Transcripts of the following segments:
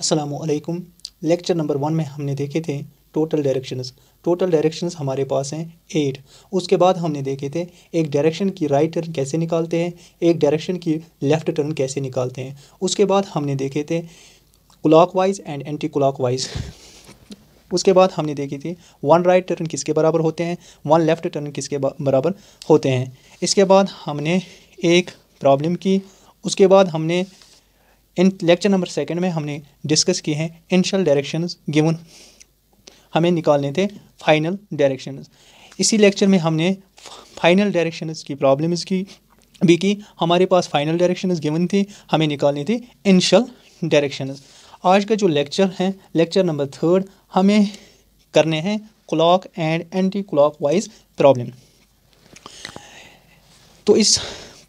असलकुम lecture number one में हमने देखे थे टोटल डायरेक्शंस टोटल डायरेक्शंस हमारे पास हैं एट उसके बाद हमने देखे थे एक डायरेक्शन की राइट टर्न कैसे निकालते हैं एक डायरेक्शन की लेफ़्ट टर्न कैसे निकालते हैं उसके बाद हमने देखे थे वाइज एंड एंटी वाइज उसके बाद हमने देखी थी वन राइट टर्न किसके बराबर होते हैं वन लेफ़्ट टर्न किसके बराबर होते हैं इसके बाद हमने एक प्रॉब्लम की उसके बाद हमने इन लेक्चर नंबर सेकंड में हमने डिस्कस किए हैं इनिशियल डायरेक्शंस गिवन हमें निकालने थे फाइनल डायरेक्शंस इसी लेक्चर में हमने फाइनल डायरेक्शंस की प्रॉब्लम्स की भी की हमारे पास फाइनल डायरेक्शंस गिवन थी हमें निकालनी थी इनिशियल डायरेक्शंस आज का जो लेक्चर है लेक्चर नंबर थर्ड हमें करने हैं clock and anticlockwise problem तो इस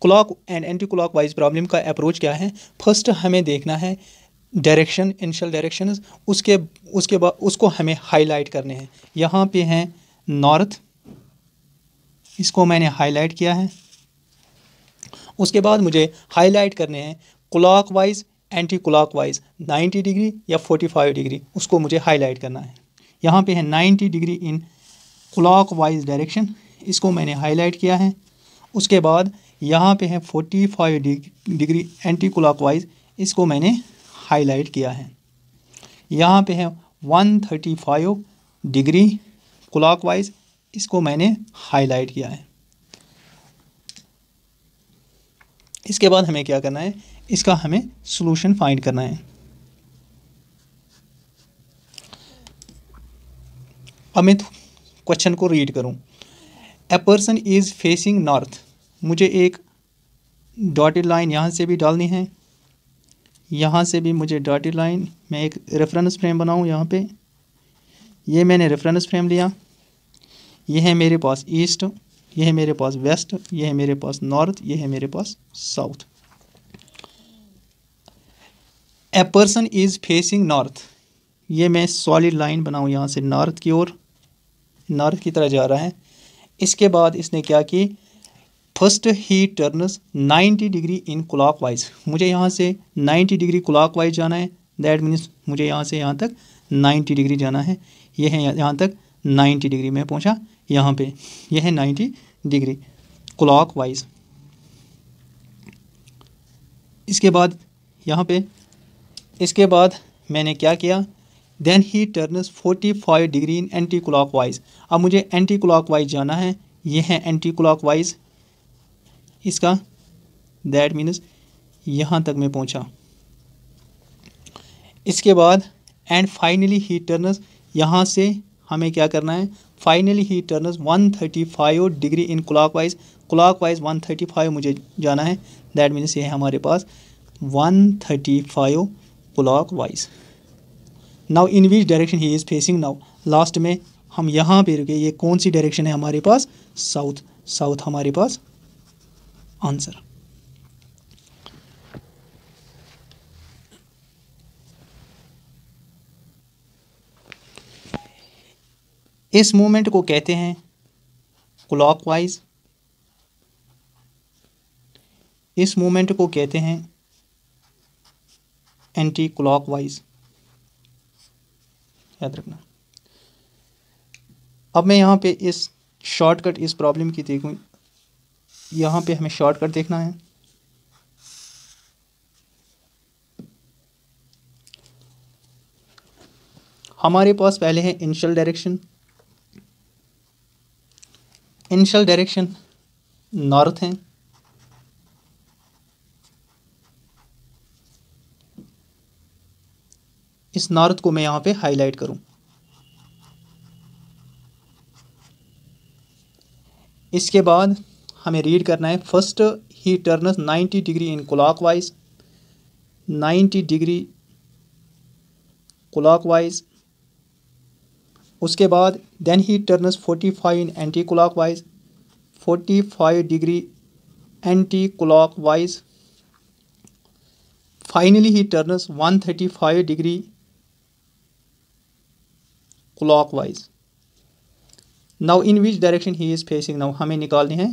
clock and anticlockwise problem का अप्रोच क्या है फर्स्ट हमें देखना है डायरेक्शन इनिशियल डायरेक्शन उसके उसके बाद उसको हमें हाईलाइट करने हैं यहाँ पे हैं नॉर्थ इसको मैंने हाईलाइट किया है उसके बाद मुझे हाईलाइट करने हैं clockwise clock wise ninety degree या फोर्टी फाइव डिग्री उसको मुझे हाईलाइट करना है यहाँ पे है ninety degree in clockwise direction इसको मैंने हाईलाइट किया है उसके बाद यहाँ पे है 45 डिग्री एंटी क्लॉकवाइज इसको मैंने हाईलाइट किया है यहाँ पे है 135 डिग्री क्लॉकवाइज इसको मैंने हाईलाइट किया है इसके बाद हमें क्या करना है इसका हमें सोलूशन फाइंड करना है अब मैं क्वेश्चन को रीड करूं a person is facing north मुझे एक डॉटेड लाइन यहाँ से भी डालनी है यहाँ से भी मुझे डॉटेड लाइन मैं एक रेफरेंस फ्रेम बनाऊँ यहाँ पे ये मैंने रेफरेंस फ्रेम लिया यह है मेरे पास ईस्ट यह है मेरे पास वेस्ट यह है मेरे पास नॉर्थ यह है मेरे पास south a person is facing north ये मैं सॉलिड लाइन बनाऊँ यहाँ से नॉर्थ की ओर नॉर्थ की तरह जा रहा है इसके बाद इसने क्या की first he turns 90 degree in clockwise मुझे यहाँ से 90 डिग्री क्लॉकवाइज जाना है दैट मीन्स मुझे यहाँ से यहाँ तक 90 डिग्री जाना है यह है यहाँ तक 90 डिग्री मैं पहुँचा यहाँ पे यह है 90 डिग्री क्लॉकवाइज इसके बाद यहाँ पे इसके बाद मैंने क्या किया then he turns 45 degree in anticlockwise अब मुझे एंटी क्लॉकवाइज जाना है यह है एंटी क्लॉकवाइज इसका दैट मीन्स यहाँ तक मैं पहुँचा इसके बाद एंड फाइनली ही टर्नस यहाँ से हमें क्या करना है finally he turns 135 degree in clockwise clockwise one मुझे जाना है दैट मीन्स ये है हमारे पास 135 clockwise now in which direction he is facing now last में हम यहाँ पे रुके ये कौन सी डायरेक्शन है हमारे पास साउथ साउथ हमारे पास answer. इस मूवमेंट को कहते हैं क्लॉकवाइज इस मूवमेंट को कहते हैं एंटी क्लॉकवाइज याद रखना अब मैं यहाँ पे इस शॉर्टकट इस प्रॉब्लम की देखूँ यहाँ पे हमें शॉर्टकट देखना है हमारे पास पहले है initial direction initial direction north है इस नॉर्थ को मैं यहाँ पे हाईलाइट करूँ इसके बाद हमें रीड करना है first he turns 90 degree in clock wise ninety degree clockwise उसके बाद then he turns 45 in anticlockwise five degree anticlockwise finally he turns 135 degree clockwise now in which direction he is facing now हमें निकालने हैं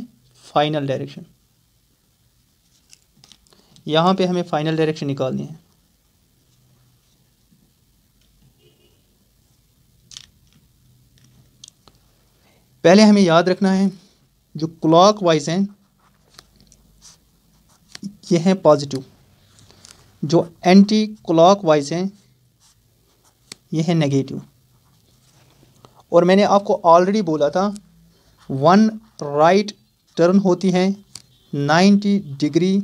final direction यहां पे हमें final direction निकालनी है पहले हमें याद रखना है जो क्लॉक वाइज हैं ये हैं पॉजिटिव जो एंटी क्लॉक वाइज हैं ये है नेगेटिव और मैंने आपको ऑलरेडी बोला था वन राइट टर्न होती हैं 90 degree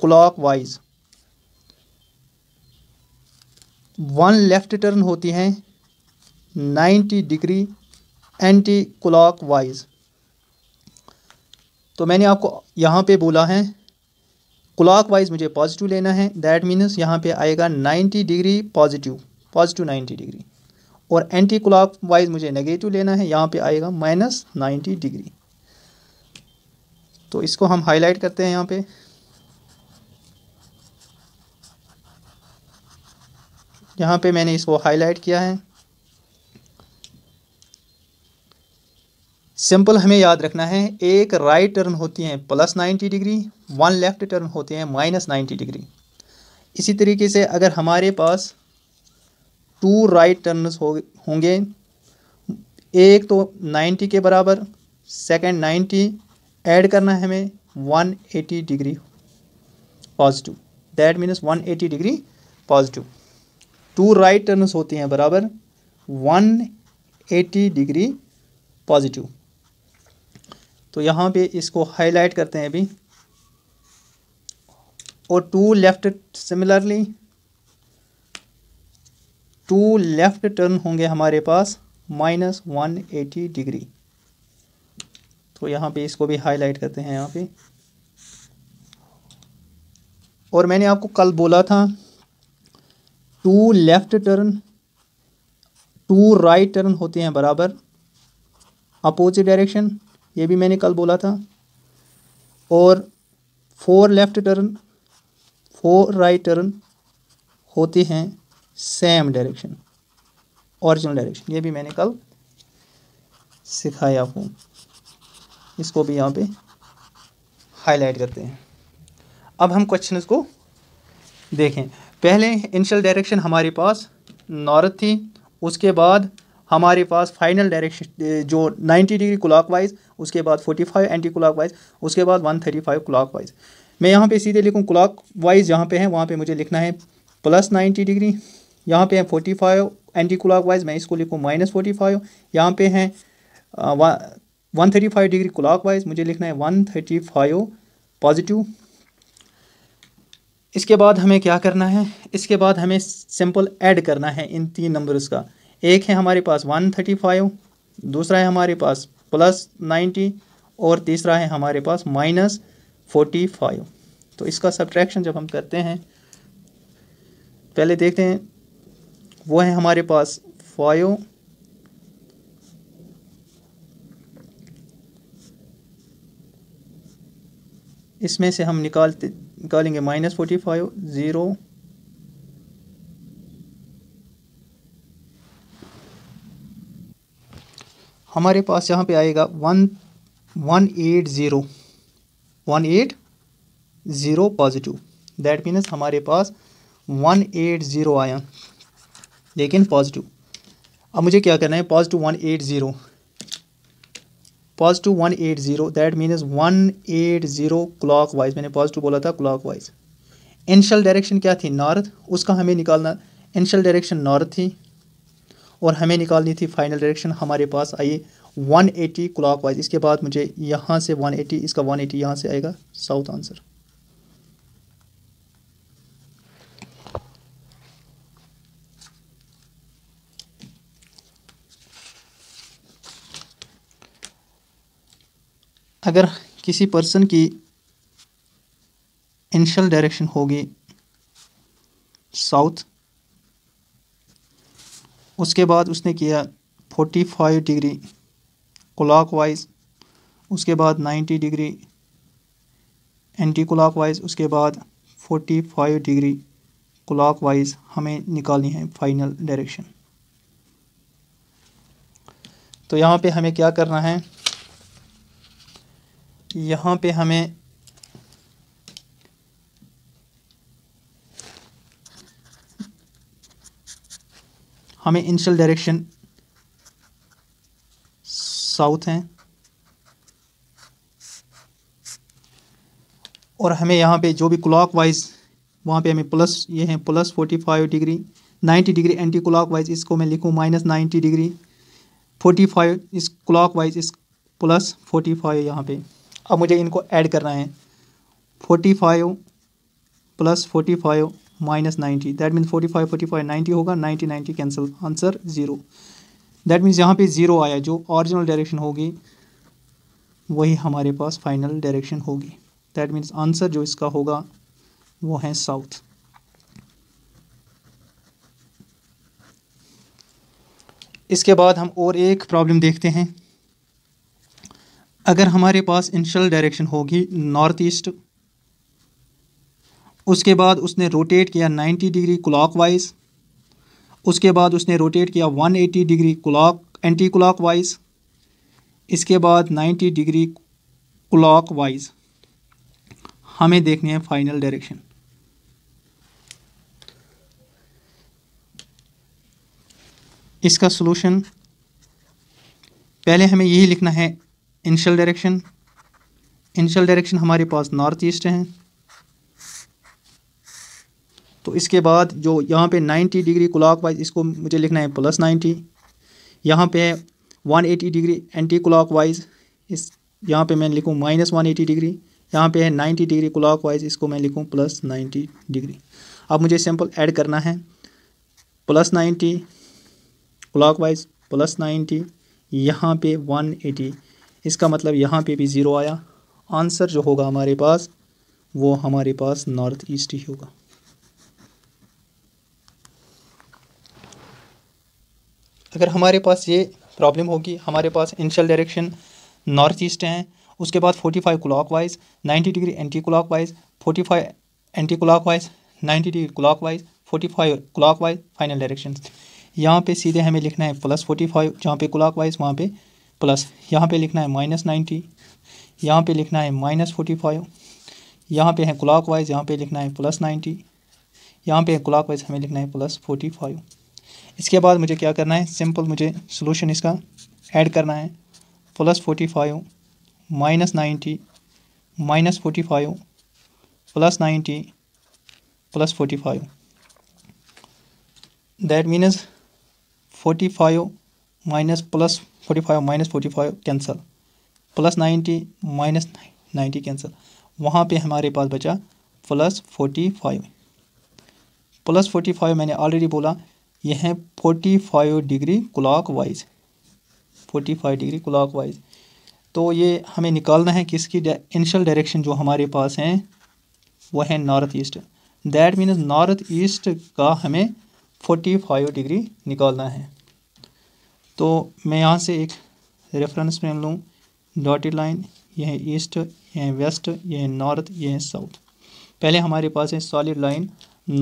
clockwise one left turn होती हैं 90 डिग्री एंटी क्लॉकवाइज तो मैंने आपको यहाँ पे बोला है क्लॉकवाइज मुझे पॉजिटिव लेना है दैट मीन्स यहाँ पे आएगा 90 डिग्री पॉजिटिव पॉजिटिव 90 डिग्री और एंटी क्लॉक वाइज मुझे नेगेटिव लेना है यहाँ पे आएगा माइनस नाइन्टी डिग्री तो इसको हम हाईलाइट करते हैं यहाँ पे यहाँ पे मैंने इसको हाईलाइट किया है सिंपल हमें याद रखना है एक राइट टर्न होती है plus ninety degree one left turn होते हैं माइनस नाइन्टी डिग्री इसी तरीके से अगर हमारे पास टू राइट टर्न हो होंगे एक तो नाइन्टी के बराबर सेकंड नाइन्टी ऐड करना है हमें 180 degree positive that means 180 degree positive two right turns होते हैं बराबर 180 डिग्री पॉजिटिव तो यहाँ पे इसको हाईलाइट करते हैं अभी और two left similarly two left turn होंगे हमारे पास माइनस वन एटी डिग्री तो यहाँ पे इसको भी हाईलाइट करते हैं यहाँ पे और मैंने आपको कल बोला था two left turn two right turn होते हैं बराबर अपोजिट डायरेक्शन ये भी मैंने कल बोला था और four left turn four right turn होते हैं सेम डायरेक्शन ओरिजिनल डायरेक्शन ये भी मैंने कल सिखाया आपको इसको भी यहाँ पे हाईलाइट करते हैं अब हम क्वेश्चन को देखें पहले इनिशियल डायरेक्शन हमारे पास नॉर्थ थी उसके बाद हमारे पास फाइनल डायरेक्शन जो 90 डिग्री क्लॉकवाइज उसके बाद 45 एंटी क्लॉकवाइज उसके बाद 135 क्लॉकवाइज मैं यहाँ पे सीधे लिखूँ वाइज यहाँ पर है वहाँ पर मुझे लिखना है प्लस नाइन्टी डिग्री यहाँ पर है फाइव एंटी वाइज़ मैं इसको लिखूँ माइनस फोर्टी फाइव यहाँ पर हैं one thirty five degree clockwise मुझे लिखना है वन थर्टी फाइव पॉजिटिव इसके बाद हमें क्या करना है इसके बाद हमें सिंपल ऐड करना है इन तीन नंबर्स का एक है हमारे पास वन थर्टी फाइव दूसरा है हमारे पास प्लस नाइन्टी और तीसरा है हमारे पास माइनस फोर्टी फाइव तो इसका सब्ट्रैक्शन जब हम करते हैं पहले देखते हैं वो है हमारे पास फाइव इसमें से हम निकालते निकालेंगे माइनस फोर्टी फाइव ज़ीरो हमारे पास यहाँ पे आएगा one one eight zero one eight zero positive that means हमारे पास वन एट ज़ीरो आया लेकिन पॉजिटिव अब मुझे क्या करना है positive one eight zero positive one eight zero that means one eight zero clockwise मैंने पॉजिटिव बोला था क्लॉक वाइज इनिशियल डायरेक्शन क्या थी नॉर्थ उसका हमें निकालना इनिशियल डायरेक्शन नॉर्थ थी और हमें निकालनी थी फाइनल डायरेक्शन हमारे पास आई 180 वाइज़ इसके बाद मुझे यहाँ से 180 इसका 180 एटी यहाँ से आएगा साउथ आंसर अगर किसी पर्सन की इनिशियल डायरेक्शन होगी साउथ उसके बाद उसने किया 45 डिग्री वाइज़ उसके बाद 90 डिग्री एंटी वाइज़ उसके बाद 45 डिग्री वाइज़ हमें निकालनी है फाइनल डायरेक्शन तो यहाँ पे हमें क्या करना है यहाँ पे हमें हमें इनिशियल डायरेक्शन साउथ हैं और हमें यहाँ पे जो भी क्लॉक वाइज वहाँ पे हमें प्लस ये हैं plus forty five degree ninety degree anticlockwise इसको मैं लिखूँ minus ninety degree forty five इस क्लॉक वाइज इस प्लस फोर्टी फाइव यहाँ पर अब मुझे इनको ऐड करना है forty five plus forty five minus ninety that means forty five forty five ninety होगा ninety ninety cancel answer zero that means यहाँ पे ज़ीरो आया जो ऑरिजिनल डायरेक्शन होगी वही हमारे पास फाइनल डायरेक्शन होगी दैट मीन्स आंसर जो इसका होगा वो है साउथ इसके बाद हम और एक प्रॉब्लम देखते हैं अगर हमारे पास इनिशियल डायरेक्शन होगी नॉर्थ ईस्ट उसके बाद उसने रोटेट किया 90 डिग्री वाइज उसके बाद उसने रोटेट किया 180 डिग्री क्लॉक एंटी वाइज इसके बाद 90 डिग्री वाइज हमें देखने हैं फाइनल डायरेक्शन इसका सोलूशन पहले हमें यही लिखना है इनिशियल डायरेक्शन इनिशियल डायरेक्शन हमारे पास नॉर्थ ईस्ट है तो इसके बाद जो यहाँ पे 90 डिग्री क्लाक वाइज इसको मुझे लिखना है प्लस 90 यहाँ पे है 180 डिग्री एंटी क्लाक वाइज इस यहाँ पे मैं लिखूँ माइनस वन डिग्री यहाँ पे है 90 डिग्री क्लाक वाइज इसको मैं लिखूँ प्लस 90 डिग्री अब मुझे सिंपल ऐड करना है प्लस 90 क्लाक वाइज प्लस 90 यहाँ पे 180 इसका मतलब यहाँ पे भी ज़ीरो आया आंसर जो होगा हमारे पास वो हमारे पास नॉर्थ ईस्ट ही होगा अगर हमारे पास ये प्रॉब्लम होगी हमारे पास इनिशियल डायरेक्शन नॉर्थ ईस्ट हैं उसके बाद 45 five clock wise ninety degree clock wise forty five clock wise ninety degree clock wise forty five clockwise final direction यहाँ पे सीधे हमें लिखना है प्लस फोर्टी फाइव जहाँ पे क्लाक वाइज वहाँ पे प्लस यहाँ पे लिखना है माइनस नाइन्टी यहाँ पे लिखना है माइनस फोर्टी फाइव यहाँ पे है क्लाक वाइज यहाँ पे लिखना है प्लस नाइन्टी यहाँ पे क्लाक वाइज हमें लिखना है प्लस फोर्टी फाइव इसके बाद मुझे क्या करना है सिंपल मुझे सोलूशन इसका ऐड करना है plus forty five minus ninety minus forty five plus ninety plus forty five that means forty five minus plus forty five minus forty five cancel plus ninety minus ninety cancel वहाँ पे हमारे पास बचा plus forty five plus forty five मैंने already बोला यह है forty five degree clock wise forty five degree clockwise तो ये हमें निकालना है किसकी इनिशियल डायरेक्शन जो हमारे पास हैं वो है north east that means north east का हमें फोर्टी फाइव डिग्री निकालना है तो मैं यहाँ से एक रेफरेंस फ्रेम लूँ डॉटेड लाइन ये है ईस्ट ये है वेस्ट ये है नॉर्थ ये है साउथ पहले हमारे पास है सॉलिड लाइन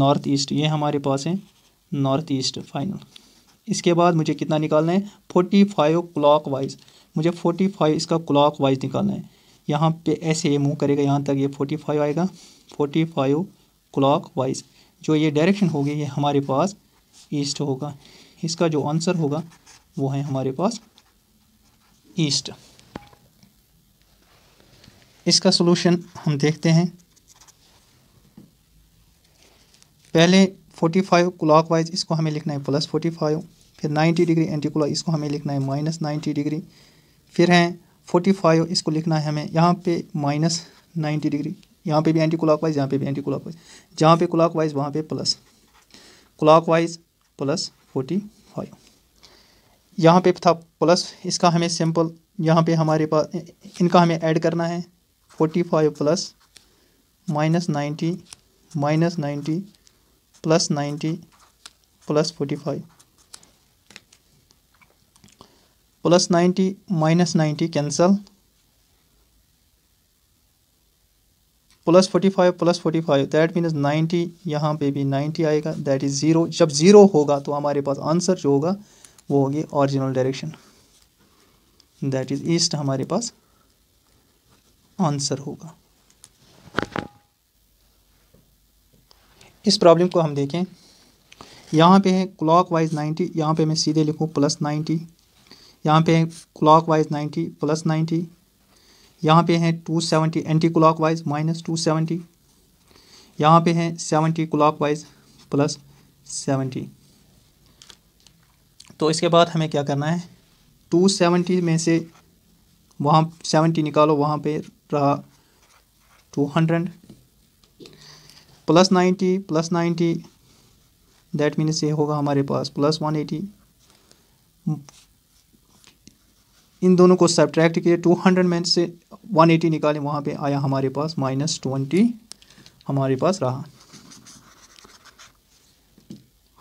नॉर्थ ईस्ट ये हमारे पास है नॉर्थ ईस्ट फाइनल इसके बाद मुझे कितना निकालना है फोर्टी फाइव क्लाक वाइज मुझे फोर्टी फाइव इसका क्लाक वाइज निकालना है यहाँ पे ऐसे ये मूव करेगा यहाँ तक ये फोर्टी फाइव आएगा फोर्टी फाइव क्लाक वाइज जो ये डायरेक्शन होगी ये हमारे पास ईस्ट होगा इसका जो आंसर होगा वो है हमारे पास ईस्ट इसका सोलूशन हम देखते हैं पहले 45 क्लाक वाइज इसको हमें लिखना है प्लस 45 फिर 90 डिग्री एंटी क्लॉक इसको हमें लिखना है माइनस नाइन्टी डिग्री फिर है 45 इसको लिखना है हमें यहाँ पे माइनस नाइन्टी डिग्री यहाँ पे भी एंटी क्लॉक वाइज यहाँ पे भी एंटी क्लॉक वाइज जहाँ पे क्लाक वाइज वहाँ पे plus clockwise plus forty five यहाँ पे था प्लस इसका हमें सिंपल यहाँ पे हमारे पास इनका हमें ऐड करना है forty five plus minus ninety minus ninety plus ninety plus forty five plus ninety minus ninety cancel plus forty five plus forty five that means ninety यहाँ पे भी नाइन्टी आएगा दैट इज़ ज़ीरो जब zero होगा तो हमारे पास answer जो होगा वो होगी original direction that is east हमारे पास आंसर होगा इस प्रॉब्लम को हम देखें यहाँ पे है क्लॉक वाइज नाइन्टी यहाँ पे मैं सीधे लिखूँ प्लस नाइन्टी यहाँ पे है clock wise ninety plus ninety यहाँ पे है two seventy anticlockwise minus two seventy यहाँ पे है seventy clockwise plus seventy तो इसके बाद हमें क्या करना है टू सेवेंटी में से वहाँ सेवेंटी निकालो वहाँ पे रहा two hundred plus ninety plus ninety that means ये होगा हमारे पास प्लस वन एटी इन दोनों को सब्ट्रैक्ट किए टू हंड्रेड में से वन एटी निकालें वहाँ पे आया हमारे पास माइनस ट्वेंटी हमारे पास रहा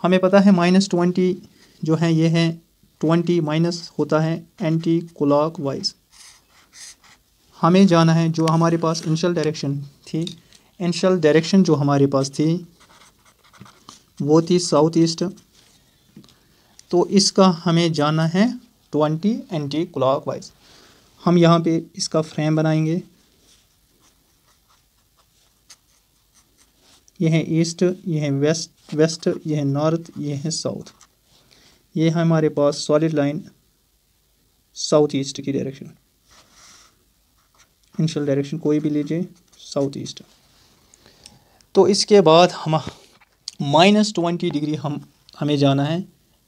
हमें पता है माइनस ट्वेंटी जो हैं ये हैं ट्वेंटी माइनस होता है एंटी क्लॉक वाइज हमें जाना है जो हमारे पास इनिशियल डायरेक्शन थी इनिशियल डायरेक्शन जो हमारे पास थी वो थी साउथ ईस्ट तो इसका हमें जाना है ट्वेंटी एंटी क्लॉक वाइज हम यहाँ पे इसका फ्रेम बनाएंगे यह है ईस्ट यह है वेस्ट वेस्ट यह है नॉर्थ यह है साउथ ये है हमारे पास सॉलिड लाइन साउथ ईस्ट की डायरेक्शन इनिशियल डायरेक्शन कोई भी लीजिए साउथ ईस्ट तो इसके बाद हम माइनस ट्वेंटी डिग्री हम हमें जाना है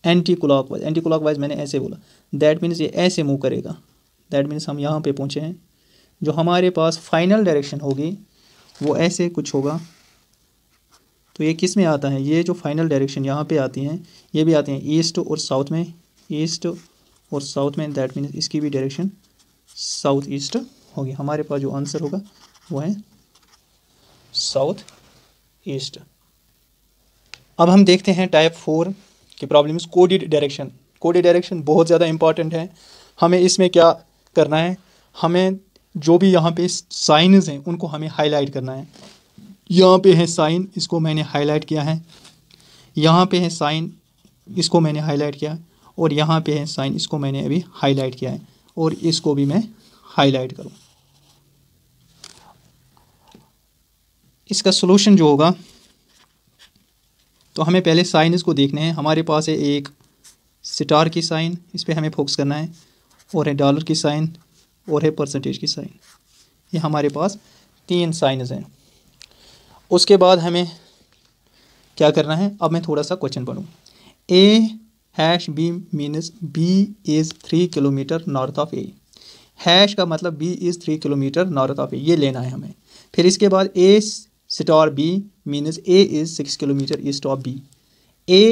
anticlockwise anticlockwise मैंने ऐसे बोला दैट मीन्स ये ऐसे मूव करेगा दैट मीन्स हम यहाँ पे पहुँचे हैं जो हमारे पास फाइनल डायरेक्शन होगी वो ऐसे कुछ होगा तो ये किस में आता है ये जो फाइनल डायरेक्शन यहाँ पे आती हैं ये भी आती हैं ईस्ट और साउथ में ईस्ट और साउथ में दैट मीन्स इसकी भी डायरेक्शन साउथ ईस्ट होगी हमारे पास जो आंसर होगा वो है साउथ ईस्ट अब हम देखते हैं टाइप फोर की problems coded direction coded direction बहुत ज़्यादा इंपॉर्टेंट है हमें इसमें क्या करना है हमें जो भी यहाँ पे साइनज हैं उनको हमें हाईलाइट करना है यहाँ पे है साइन इसको मैंने हाईलाइट किया है यहाँ पे है साइन इसको मैंने हाईलाइट किया है और यहाँ पे है साइन इसको मैंने अभी हाईलाइट किया है और इसको भी मैं हाईलाइट करूँ इसका सोलूशन जो होगा तो हमें पहले साइन इसको देखने हैं हमारे पास है एक स्टार की साइन इस पर हमें फोकस करना है और है डॉलर की साइन और है परसेंटेज की साइन ये हमारे पास तीन साइनज़ हैं उसके बाद हमें क्या करना है अब मैं थोड़ा सा क्वेश्चन पढ़ूँ A hash B means B is three kilometre north of A hash का मतलब B is three kilometre north of A ये लेना है हमें फिर इसके बाद A star B means A is six kilometre east of B A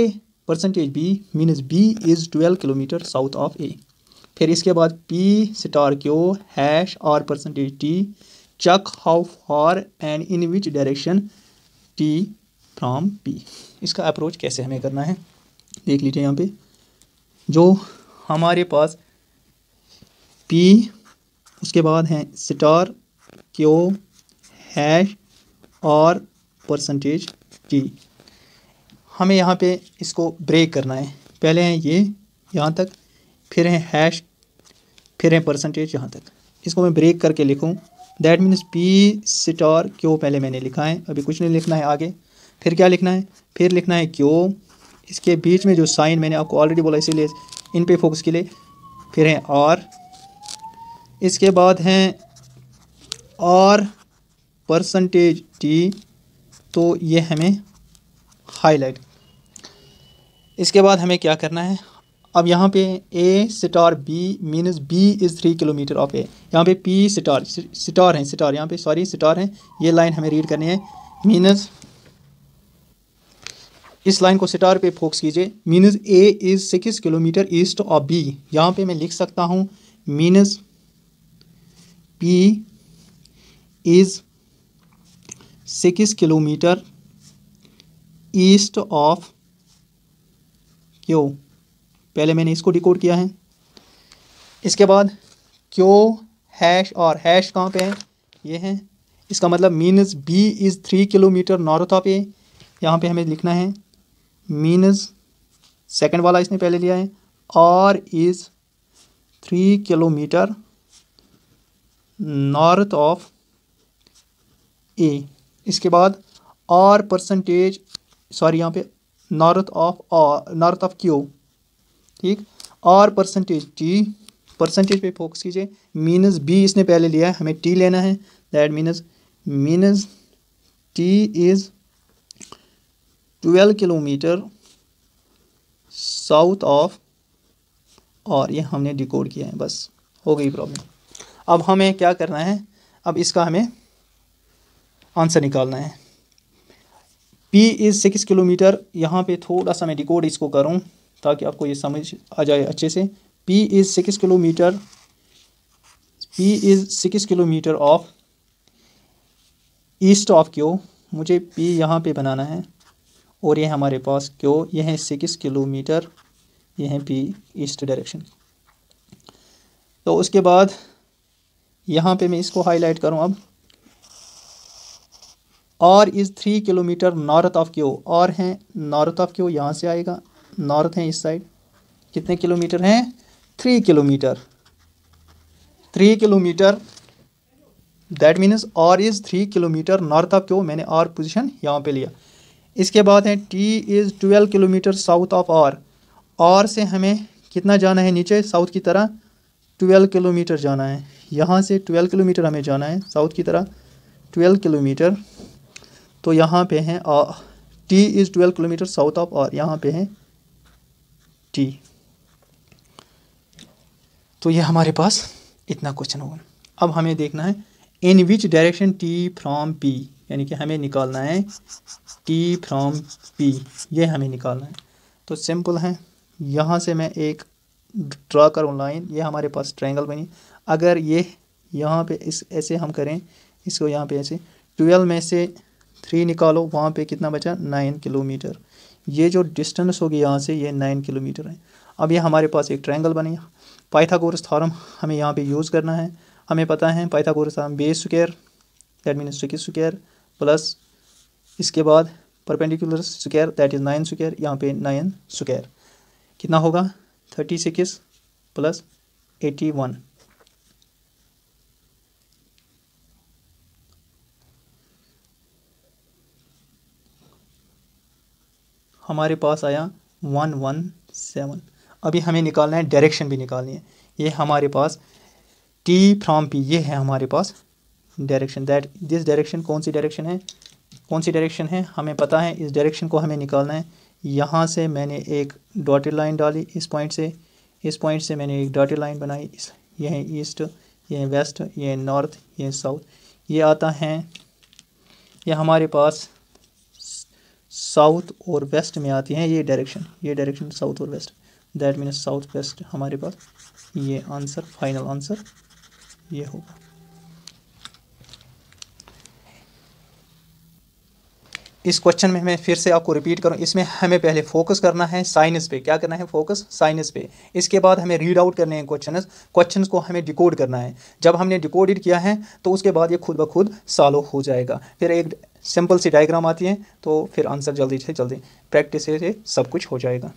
percentage B means B is twelve kilometre south of A फिर इसके बाद पी स्टार क्यू हैश और percentage T check how far and in which direction T from P इसका approach कैसे हमें करना है देख लीजिए यहाँ पे जो हमारे पास पी उसके बाद हैं स्टार क्यों हैश और परसेंटेज टी हमें यहाँ पे इसको ब्रेक करना है पहले हैं ये यहाँ तक फिर हैं हैश फिर हैं परसेंटेज यहाँ तक इसको मैं ब्रेक करके लिखूँ दैट मीन्स पी स्टार और क्यू पहले मैंने लिखा है अभी कुछ नहीं लिखना है आगे फिर क्या लिखना है फिर लिखना है क्यू इसके बीच में जो साइन मैंने आपको ऑलरेडी बोला इसीलिए इन पे फोकस के लिए फिर हैं आर इसके बाद हैं आर परसेंटेज टी तो ये हमें हाईलाइट इसके बाद हमें क्या करना है अब यहाँ पे A star B means B is three kilometre of A यहाँ पे पी स्टार स्टार हैं स्टार यहाँ पे सॉरी स्टार हैं ये लाइन हमें रीड करनी है मीनस इस लाइन को सिटार पे फोकस कीजिए means A is six kilometre east of B यहाँ पे मैं लिख सकता हूँ means P is six kilometre east of Q पहले मैंने इसको डिकोड किया है इसके बाद क्यो हैश और हैश कहाँ पे है ये है इसका मतलब means B is three kilometre north of A यहाँ पे हमें लिखना है मीनस सेकंड वाला इसने पहले लिया है R is three kilometre north of A इसके बाद और परसेंटेज सॉरी यहाँ पे north of north of Q ठीक और परसेंटेज टी परसेंटेज पे फोकस कीजिए मीनस बी इसने पहले लिया है हमें टी लेना है that means means T is twelve kilometre south of R ये हमने डिकोड किया है बस हो गई प्रॉब्लम अब हमें क्या करना है अब इसका हमें आंसर निकालना है पी इज़ सिक्स किलोमीटर यहाँ पे थोड़ा सा मैं डिकोड इसको करूँ ताकि आपको ये समझ आ जाए अच्छे से P is six kilometre P is six kilometre of east of Q मुझे पी यहाँ पे बनाना है और ये हमारे पास क्यो ये है सिक्स किलोमीटर ये है पी ईस्ट डायरेक्शन तो उसके बाद यहाँ पे मैं इसको हाईलाइट करूँ अब R is three kilometre north of Q R हैं नॉर्थ ऑफ क्यो यहाँ से आएगा नॉर्थ हैं इस साइड कितने किलोमीटर हैं three kilometre three kilometre that means R is three kilometre north of Q मैंने आर पोजिशन यहाँ पे लिया इसके बाद है T is twelve kilometre south of R R से हमें कितना जाना है नीचे साउथ की तरह ट्वेल्व किलोमीटर जाना है यहाँ से ट्वेल्व किलोमीटर हमें जाना है साउथ की तरह ट्वेल्व किलोमीटर तो यहाँ पे हैं T is twelve kilometre south of R यहाँ पे हैं टी तो ये हमारे पास इतना क्वेश्चन होगा अब हमें देखना है in which direction T from P यानी कि हमें निकालना है टी फ्रॉम पी ये हमें निकालना है तो सिंपल है यहाँ से मैं एक ड्रा करूँ लाइन ये हमारे पास ट्रायंगल बनी अगर ये यहाँ पे इस ऐसे हम करें इसको यहाँ पे ऐसे ट्वेल्व में से थ्री निकालो वहाँ पे कितना बचा नाइन किलोमीटर ये जो डिस्टेंस होगी यहाँ से ये नाइन किलोमीटर है अब ये हमारे पास एक ट्रायंगल बने पाइथागोरस थॉरम हमें यहाँ पे यूज़ करना है हमें पता है Pythagoras theorem B square that mean six square plus इसके बाद perpendicular square that is nine square यहाँ पे नाइन स्क्वायर कितना होगा thirty six plus eighty one हमारे पास आया वन वन सेवन अभी हमें निकालना है डायरेक्शन भी निकालनी है ये हमारे पास टी फ्रॉम पी ये है हमारे पास डायरेक्शन दैट दिस डायरेक्शन कौन सी डायरेक्शन है कौन सी डायरेक्शन है हमें पता है इस डायरेक्शन को हमें निकालना है यहाँ से मैंने एक डॉटेड लाइन डाली इस पॉइंट से इस पॉइंट से मैंने एक डॉटेड लाइन बनाई इस यह ईस्ट यह वेस्ट यह नॉर्थ यह साउथ ये आता है ये हमारे पास साउथ और वेस्ट में आती हैं ये डायरेक्शन ये डायरेक्शन साउथ और west that means south west हमारे पास ये आंसर फाइनल आंसर ये होगा इस क्वेश्चन में मैं फिर से आपको रिपीट करूँ इसमें हमें पहले फोकस करना है साइनस पे क्या करना है फोकस साइनस पे इसके बाद हमें रीड आउट करने हैं क्वेश्चन क्वेश्चन को हमें डिकोड करना है जब हमने डिकोडेड किया है तो उसके बाद ये खुद ब खुद सॉलो हो जाएगा फिर एक सिंपल सी डायग्राम आती है तो फिर आंसर जल्दी से जल्दी प्रैक्टिस से सब कुछ हो जाएगा